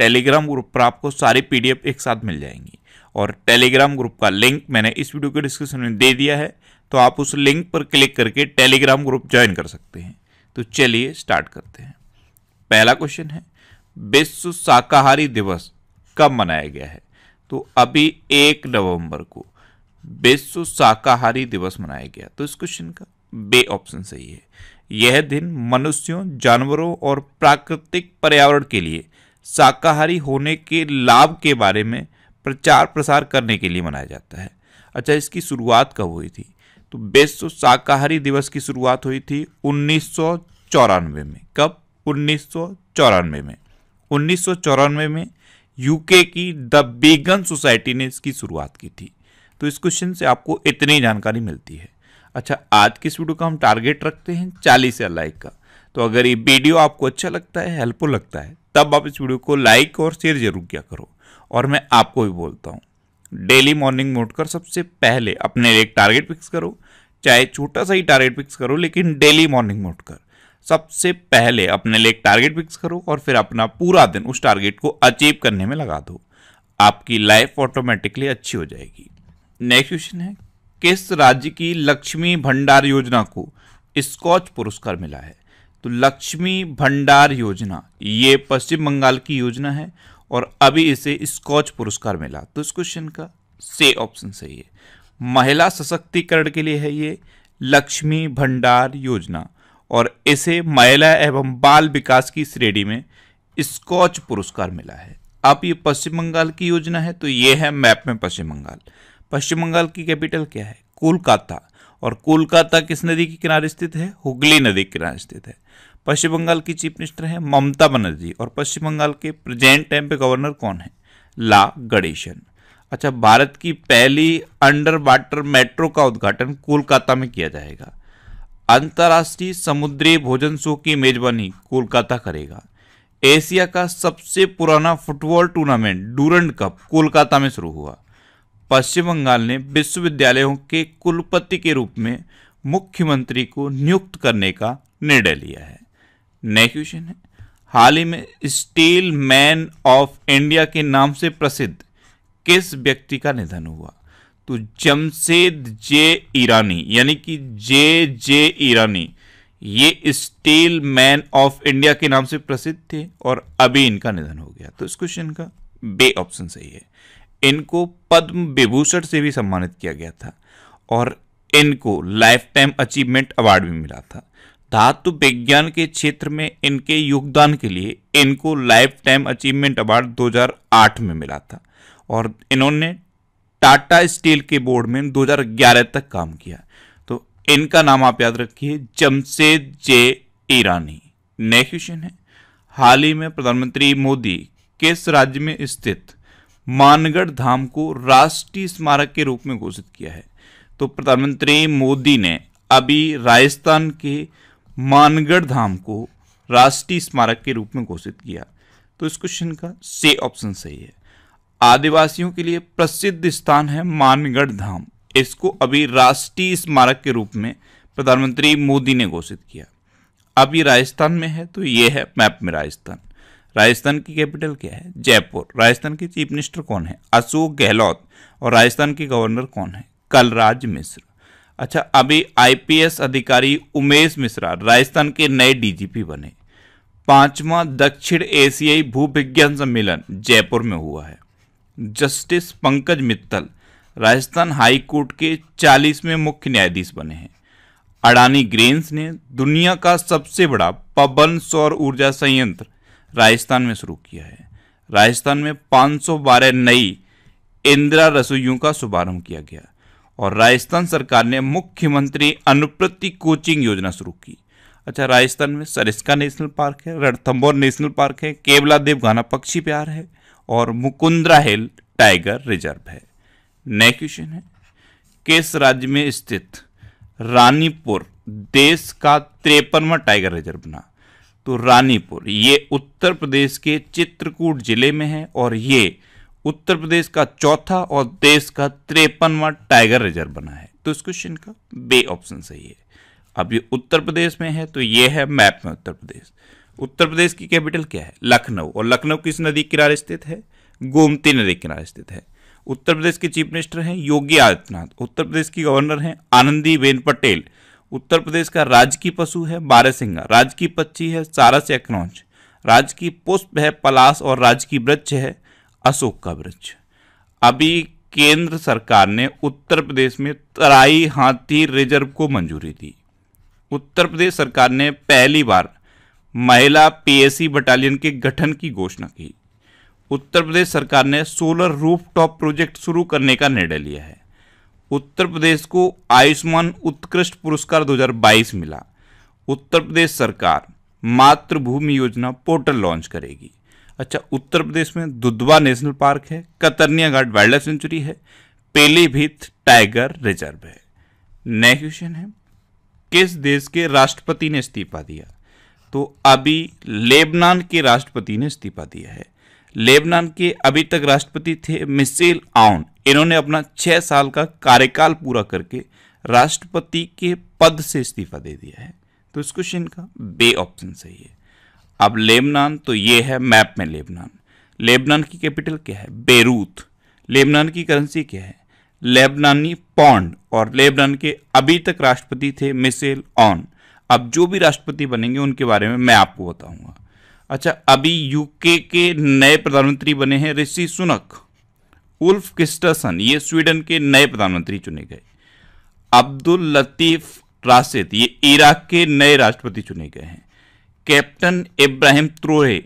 Telegram group पर आपको सारे पीडीएफ एक साथ मिल जाएंगी और टेलीग्राम ग्रुप का लिंक मैंने इस वीडियो के डिस्क्रिप्शन में दे दिया है तो आप उस लिंक पर क्लिक करके टेलीग्राम ग्रुप ज्वाइन कर सकते हैं तो चलिए स्टार्ट करते हैं पहला क्वेश्चन है विश्व शाकाहारी दिवस कब मनाया गया है तो अभी एक नवंबर को विश्व शाकाहारी दिवस मनाया गया तो इस क्वेश्चन का बे ऑप्शन सही है यह दिन मनुष्यों जानवरों और प्राकृतिक पर्यावरण के लिए शाकाहारी होने के लाभ के बारे में प्रचार प्रसार करने के लिए मनाया जाता है अच्छा इसकी शुरुआत कब हुई थी तो विश्व शाकाहारी दिवस की शुरुआत हुई थी उन्नीस में कब उन्नीस में उन्नीस में यूके की द बीगन सोसाइटी ने इसकी शुरुआत की थी तो इस क्वेश्चन से आपको इतनी जानकारी मिलती है अच्छा आज की इस वीडियो का हम टारगेट रखते हैं चालीस या लाइक का तो अगर ये वीडियो आपको अच्छा लगता है हेल्पफुल लगता है तब आप इस वीडियो को लाइक और शेयर जरूर किया करो और मैं आपको भी बोलता हूँ डेली मॉर्निंग में उठकर सबसे पहले अपने लिए एक टारगेट फिक्स करो चाहे छोटा सा ही टारगेट फिक्स करो लेकिन डेली मॉर्निंग में कर सबसे पहले अपने लिए एक टारगेट फिक्स करो और फिर अपना पूरा दिन उस टारगेट को अचीव करने में लगा दो आपकी लाइफ ऑटोमेटिकली अच्छी हो जाएगी नेक्स्ट क्वेश्चन है किस राज्य की लक्ष्मी भंडार योजना को स्कॉच पुरस्कार मिला है तो लक्ष्मी भंडार योजना ये पश्चिम बंगाल की योजना है और अभी इसे स्कॉच पुरस्कार मिला तो इस क्वेश्चन का से ऑप्शन सही है महिला सशक्तिकरण के लिए है ये लक्ष्मी भंडार योजना और इसे महिला एवं बाल विकास की श्रेणी में स्कॉच पुरस्कार मिला है अब ये पश्चिम बंगाल की योजना है तो ये है मैप में पश्चिम बंगाल पश्चिम बंगाल की कैपिटल क्या है कोलकाता और कोलकाता किस नदी के किनारे स्थित है हुगली नदी के किनारे स्थित है पश्चिम बंगाल की चीफ मिनिस्टर है ममता बनर्जी और पश्चिम बंगाल के प्रेजेंट टाइम पे गवर्नर कौन है ला गणेशन अच्छा भारत की पहली अंडर वाटर मेट्रो का उद्घाटन कोलकाता में किया जाएगा अंतर्राष्ट्रीय समुद्री भोजन शो की मेजबानी कोलकाता करेगा एशिया का सबसे पुराना football tournament Durand cup Kolkata में शुरू हुआ पश्चिम बंगाल ने विश्वविद्यालयों के कुलपति के रूप में मुख्यमंत्री को नियुक्त करने का निर्णय लिया है नेक्स्ट क्वेश्चन है हाल ही में स्टील मैन ऑफ इंडिया के नाम से प्रसिद्ध किस व्यक्ति का निधन हुआ तो जमशेद जे ईरानी यानी कि जे जे ईरानी ये स्टील मैन ऑफ इंडिया के नाम से प्रसिद्ध थे और अभी इनका निधन हो गया तो इस क्वेश्चन का बे ऑप्शन सही है इनको पद्म विभूषण से भी सम्मानित किया गया था और इनको लाइफ टाइम अचीवमेंट अवार्ड भी मिला था धातु विज्ञान के क्षेत्र में इनके योगदान के लिए इनको लाइफ टाइम अचीवमेंट अवार्ड 2008 में मिला था और इन्होंने टाटा स्टील के बोर्ड में 2011 तक काम किया तो इनका नाम आप याद रखिए Jamshed J Irani next question है हाल ही में प्रधानमंत्री मोदी किस राज्य में स्थित मानगढ़ धाम को राष्ट्रीय स्मारक के रूप में घोषित किया है तो प्रधानमंत्री मोदी ने अभी राजस्थान के मानगढ़ धाम को राष्ट्रीय स्मारक के रूप में घोषित किया तो इस क्वेश्चन का से ऑप्शन सही है आदिवासियों के लिए प्रसिद्ध स्थान है मानगढ़ धाम इसको अभी राष्ट्रीय स्मारक के रूप में प्रधानमंत्री मोदी ने घोषित किया अब ये राजस्थान में है तो ये है मैप में राजस्थान राजस्थान की कैपिटल क्या है जयपुर राजस्थान के चीफ मिनिस्टर कौन है अशोक गहलोत और राजस्थान के गवर्नर कौन है कलराज मिश्र अच्छा अभी आईपीएस अधिकारी उमेश मिश्रा राजस्थान के नए डीजीपी बने पांचवा दक्षिण एशियाई भूविज्ञान सम्मेलन जयपुर में हुआ है justice Pankaj Mittal Rajasthan high court के 40वें मुख्य न्यायाधीश बने हैं अडानी ग्रेन्स ने दुनिया का सबसे बड़ा पवन सौर ऊर्जा संयंत्र राजस्थान में शुरू किया है राजस्थान में 512 नई इंदिरा रसोइयों का शुभारंभ किया गया और राजस्थान सरकार ने मुख्यमंत्री अनुप्रति कोचिंग योजना शुरू की अच्छा राजस्थान में सरिस्का नेशनल पार्क है रणथम्बोर नेशनल पार्क है केवला देव घाना पक्षी प्यार है और मुकुंद्रा हिल टाइगर रिजर्व है नेक्स्ट क्वेश्चन है किस राज्य में स्थित रानीपुर देश का त्रेपनवा टाइगर रिजर्व बना तो रानीपुर ये उत्तर प्रदेश के चित्रकूट जिले में है और ये उत्तर प्रदेश का चौथा और देश का त्रेपनवा टाइगर रिजर्व बना है तो इस क्वेश्चन का बे ऑप्शन सही है अब ये उत्तर प्रदेश में है तो ये है मैप में उत्तर प्रदेश उत्तर प्रदेश की कैपिटल क्या है लखनऊ और लखनऊ किस नदी किनारे स्थित है गोमती नदी किनारे स्थित है उत्तर प्रदेश के चीफ मिनिस्टर हैं योगी आदित्यनाथ उत्तर प्रदेश की गवर्नर हैं आनंदी बेन पटेल उत्तर प्रदेश का राजकीय पशु है बारहसिंगा राजकीय पक्षी है सारस या क्रौच राजकीय पुष्प है पलास और राजकीय वृक्ष है अशोक का वृक्ष अभी केंद्र सरकार ने उत्तर प्रदेश में तराई हाथी रिजर्व को मंजूरी दी उत्तर प्रदेश सरकार ने पहली बार महिला पीएसी बटालियन के गठन की घोषणा की उत्तर प्रदेश सरकार ने सोलर रूफ टॉप प्रोजेक्ट शुरू करने का निर्णय लिया है उत्तर प्रदेश को आयुष्मान उत्कृष्ट पुरस्कार 2022 मिला उत्तर प्रदेश सरकार मातृभूमि योजना पोर्टल लॉन्च करेगी अच्छा उत्तर प्रदेश में दुधवा नेशनल पार्क है Katarniaghat wildlife sanctuary है पेलीभीत टाइगर रिजर्व है नेक्स्ट क्वेश्चन है किस देश के राष्ट्रपति ने इस्तीफा दिया तो अभी लेबनान के राष्ट्रपति ने इस्तीफा दिया है लेबनान के अभी तक राष्ट्रपति थे मिसेल आउन इन्होंने अपना छः साल का कार्यकाल पूरा करके राष्ट्रपति के पद से इस्तीफा दे दिया है तो इस क्वेश्चन का बे ऑप्शन सही है अब लेबनान तो ये है मैप में लेबनान लेबनान की कैपिटल क्या है बेरूत लेबनान की करेंसी क्या है लेबनानी पौंड और लेबनान के अभी तक राष्ट्रपति थे मिसेल ऑन अब जो भी राष्ट्रपति बनेंगे उनके बारे में मैं आपको बताऊंगा अच्छा अभी यूके के नए प्रधानमंत्री बने हैं ऋषि सुनक उल्फ किस्टरसन ये स्वीडन के नए प्रधानमंत्री चुने गए अब्दुल लतीफ राशिद ये इराक के नए राष्ट्रपति चुने गए हैं कैप्टन इब्राहिम त्रोहे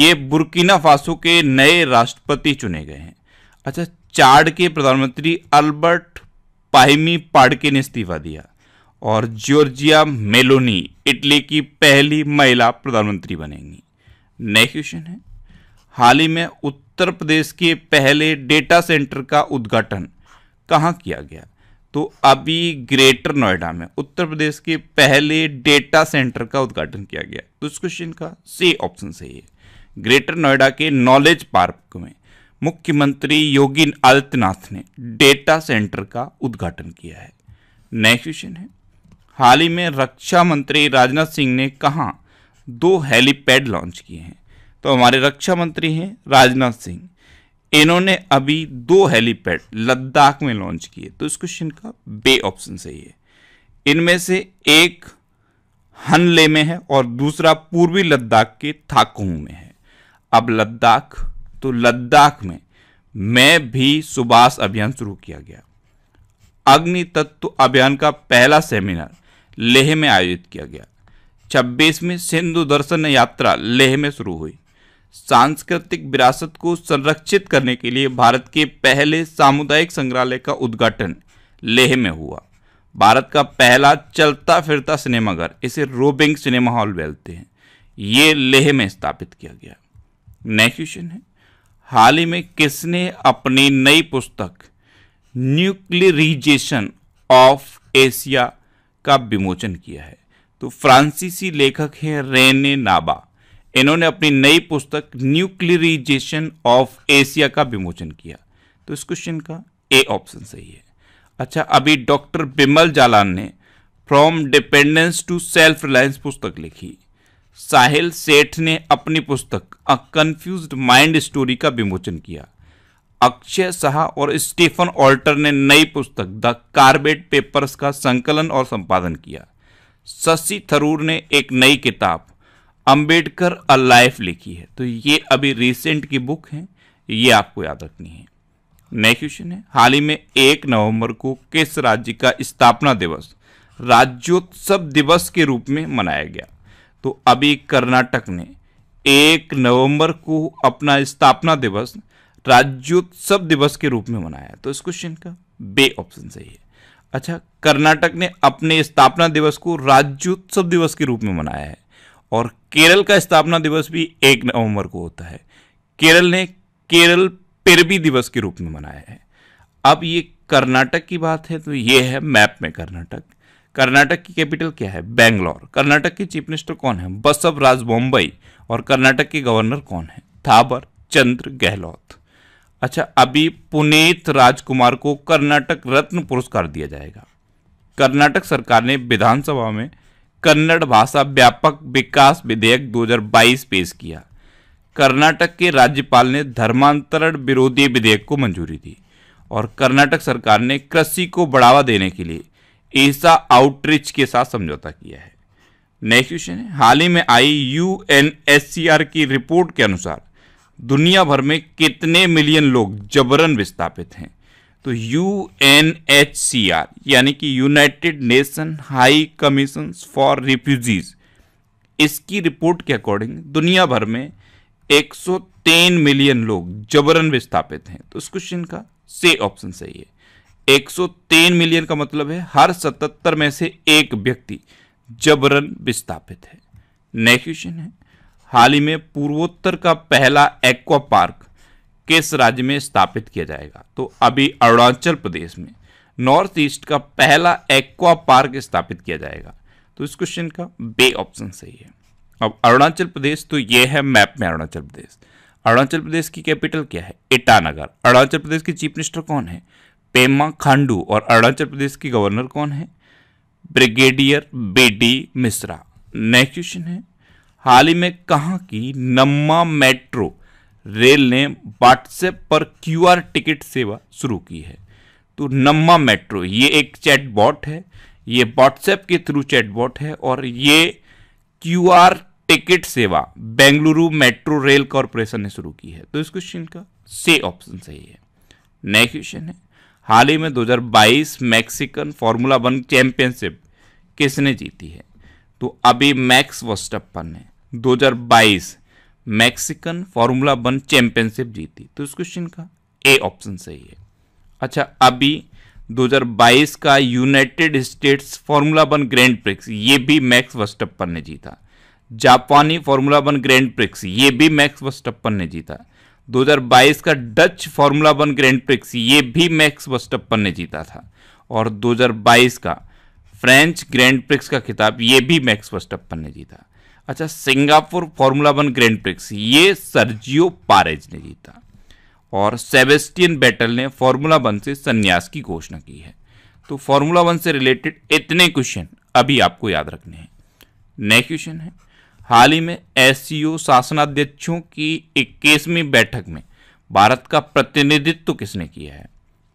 ये बुर्किना फासो के नए राष्ट्रपति चुने गए हैं अच्छा चाड के प्रधानमंत्री अल्बर्ट पाहिमी पाडके ने इस्तीफा दिया और जॉर्जिया मेलोनी इटली की पहली महिला प्रधानमंत्री बनेंगी नए क्वेश्चन है हाल ही में उत्तर प्रदेश के पहले डेटा सेंटर का उद्घाटन कहाँ किया गया तो अभी ग्रेटर नोएडा में उत्तर प्रदेश के पहले डेटा सेंटर का उद्घाटन किया गया तो इस क्वेश्चन का सी ऑप्शन सही है ग्रेटर नोएडा के नॉलेज पार्क में मुख्यमंत्री योगी आदित्यनाथ ने डेटा सेंटर का उद्घाटन किया है नेक्स्ट क्वेश्चन है हाल ही में रक्षा मंत्री राजनाथ सिंह ने कहा दो हेलीपैड लॉन्च किए हैं तो हमारे रक्षा मंत्री हैं राजनाथ सिंह इन्होंने अभी दो हेलीपैड लद्दाख में लॉन्च किए तो इस क्वेश्चन का बे ऑप्शन सही है इनमें से एक हनले में है और दूसरा पूर्वी लद्दाख के थाकुह में है अब लद्दाख तो लद्दाख में मैं भी सुभाष अभियान शुरू किया गया अग्नि तत्व अभियान का पहला सेमिनार लेह में आयोजित किया गया छब्बीस में सिंधु दर्शन यात्रा लेह में शुरू हुई सांस्कृतिक विरासत को संरक्षित करने के लिए भारत के पहले सामुदायिक संग्रहालय का उद्घाटन लेह में हुआ भारत का पहला चलता फिरता सिनेमाघर इसे रोबिंग सिनेमा हॉल बोलते हैं ये लेह में स्थापित किया गया नेक्स्ट क्वेश्चन है हाल ही में किसने अपनी नई पुस्तक न्यूक्लियरिजेशन ऑफ एशिया का विमोचन किया है तो फ्रांसीसी लेखक हैं रेने नाबा इन्होंने अपनी नई पुस्तक न्यूक्लियराइजेशन ऑफ एशिया का विमोचन किया तो इस क्वेश्चन का ए ऑप्शन सही है अच्छा अभी डॉक्टर बिमल जालान ने from dependence to self reliance पुस्तक लिखी साहिल सेठ ने अपनी पुस्तक अ कन्फ्यूज माइंड स्टोरी का विमोचन किया अक्षय शाह और स्टीफन ऑल्टर ने नई पुस्तक द कार्बेट पेपर्स का संकलन और संपादन किया शशि थरूर ने एक नई किताब अंबेडकर अ लाइफ लिखी है तो ये अभी रिसेंट की बुक है ये आपको याद रखनी है नेक्स्ट क्वेश्चन है हाल ही में एक नवंबर को किस राज्य का स्थापना दिवस राज्योत्सव दिवस के रूप में मनाया गया तो अभी कर्नाटक ने एक नवंबर को अपना स्थापना दिवस राज्योत्सव दिवस के रूप में मनाया तो इस क्वेश्चन का बे ऑप्शन सही है अच्छा कर्नाटक ने अपने स्थापना दिवस को राज्योत्सव दिवस के रूप में मनाया है और केरल का स्थापना दिवस भी एक नवंबर को होता है केरल ने केरल पेरबी दिवस के रूप में मनाया है अब ये कर्नाटक की बात है तो ये है मैप में कर्नाटक कर्नाटक की कैपिटल क्या है बेंगलोर कर्नाटक के चीफ मिनिस्टर कौन है बसव राज बॉम्बई और कर्नाटक के गवर्नर कौन है थाबर चंद्र गहलोत अच्छा अभी पुनीत राजकुमार को कर्नाटक रत्न पुरस्कार दिया जाएगा कर्नाटक सरकार ने विधानसभा में कन्नड़ भाषा व्यापक विकास विधेयक 2022 पेश किया कर्नाटक के राज्यपाल ने धर्मांतरण विरोधी विधेयक को मंजूरी दी और कर्नाटक सरकार ने कृषि को बढ़ावा देने के लिए ईसा आउटरीच के साथ समझौता किया है नेक्स्ट क्वेश्चन है हाल ही में आई यू की रिपोर्ट के अनुसार दुनिया भर में कितने मिलियन लोग जबरन विस्थापित हैं तो U N H C R यानी कि United Nation high commission for refugees इसकी रिपोर्ट के अकॉर्डिंग दुनिया भर में 103 मिलियन लोग जबरन विस्थापित हैं तो इस क्वेश्चन का से ऑप्शन सही है 103 मिलियन का मतलब है हर 77 में से एक व्यक्ति जबरन विस्थापित है नेक्स्ट क्वेश्चन है हाल ही में पूर्वोत्तर का पहला एक्वा पार्क किस राज्य में स्थापित किया जाएगा तो अभी अरुणाचल प्रदेश में नॉर्थ ईस्ट का पहला एक्वा पार्क स्थापित किया जाएगा तो इस क्वेश्चन का बे ऑप्शन सही है अब अरुणाचल प्रदेश तो ये है मैप में अरुणाचल प्रदेश अरुणाचल प्रदेश की कैपिटल क्या है ईटानगर अरुणाचल प्रदेश के चीफ मिनिस्टर कौन है पेमा खांडू और अरुणाचल प्रदेश की गवर्नर कौन है brigadier B D Mishra next question है हाल ही में कहा कि नम्मा मेट्रो रेल ने व्हाट्सएप पर क्यूआर टिकट सेवा शुरू की है तो नम्मा मेट्रो ये एक चैटबॉट है ये व्हाट्सएप के थ्रू चैट बॉट है और ये क्यूआर टिकट सेवा बेंगलुरु मेट्रो रेल कॉरपोरेशन ने शुरू की है तो इस क्वेश्चन का से ऑप्शन सही है नेक्स्ट क्वेश्चन है हाल ही में 2022 मैक्सिकन फार्मूला वन चैंपियनशिप किसने जीती है तो अभी मैक्स वस्टप्पन ने 2022 मैक्सिकन फार्मूला वन चैंपियनशिप जीती तो इस क्वेश्चन का ए ऑप्शन सही है अच्छा अभी 2022 का United States formula one grand prix ये भी मैक्स वस्टप्पन ने जीता जापानी फार्मूला वन ग्रैंड प्रिक्स ये भी मैक्स वस्टप्पन ने जीता 2022 का Dutch formula one grand prix ये भी मैक्स वस्टप्पन ने जीता था और 2022 का फ्रेंच ग्रैंड प्रिक्स का खिताब ये भी मैक्स वस्टप्पन ने जीता अच्छा Singapore formula one grand prix ये सर्जियो पारेज ने जीता और सेबेस्टियन बैटल ने फॉर्मूला वन से संन्यास की घोषणा की है तो फॉर्मूला वन से रिलेटेड इतने क्वेश्चन अभी आपको याद रखने हैं नेक्स्ट क्वेश्चन है हाल ही में एस शासनाध्यक्षों की इक्कीसवीं बैठक में भारत का प्रतिनिधित्व किसने किया है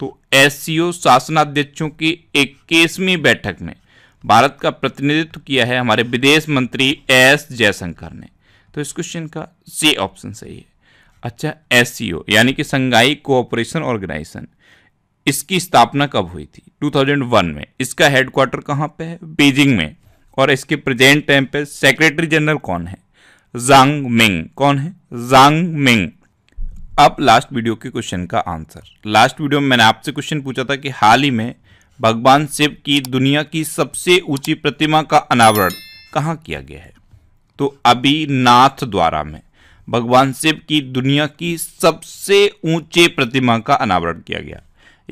तो एस शासनाध्यक्षों की इक्कीसवीं बैठक में भारत का प्रतिनिधित्व किया है हमारे विदेश मंत्री एस जयशंकर ने तो इस क्वेश्चन का सी ऑप्शन सही है अच्छा एस यानी कि संघाई कोऑपरेशन ऑर्गेनाइजेशन इसकी स्थापना कब हुई थी 2001 में इसका हेडक्वार्टर कहाँ पे है बीजिंग में और इसके प्रेजेंट टाइम पे सेक्रेटरी जनरल कौन है जांग मिंग कौन है जांग मिंग अब लास्ट वीडियो के क्वेश्चन का आंसर लास्ट वीडियो में मैंने आपसे क्वेश्चन पूछा था कि हाल ही में भगवान शिव की दुनिया की सबसे ऊंची प्रतिमा का अनावरण कहाँ किया गया है तो अभी नाथ द्वारा में भगवान शिव की दुनिया की सबसे ऊंचे प्रतिमा का अनावरण किया गया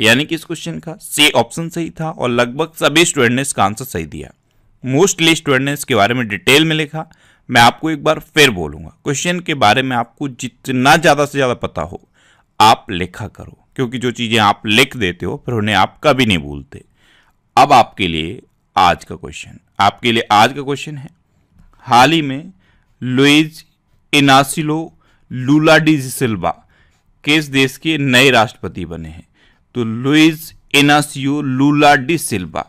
यानी कि इस क्वेश्चन का सी ऑप्शन सही था और लगभग सभी स्टूडेंट ने इसका आंसर सही दिया मोस्टली स्टूडेंट ने इसके बारे में डिटेल में लिखा मैं आपको एक बार फिर बोलूँगा क्वेश्चन के बारे में आपको जितना ज़्यादा से ज़्यादा पता हो आप लिखा करो क्योंकि जो चीज़ें आप लिख देते हो फिर उन्हें आप कभी नहीं भूलते अब आपके लिए आज का क्वेश्चन आपके लिए आज का क्वेश्चन है हाल ही में लुइज इनासिलो लूला सिल्वा किस देश के नए राष्ट्रपति बने हैं तो लुइज इनासियो लूला डी सिल्वा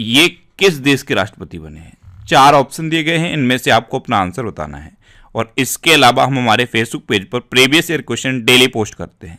ये किस देश के राष्ट्रपति बने हैं चार ऑप्शन दिए गए हैं इनमें से आपको अपना आंसर बताना है और इसके अलावा हम हमारे फेसबुक पेज पर previous year question daily post करते हैं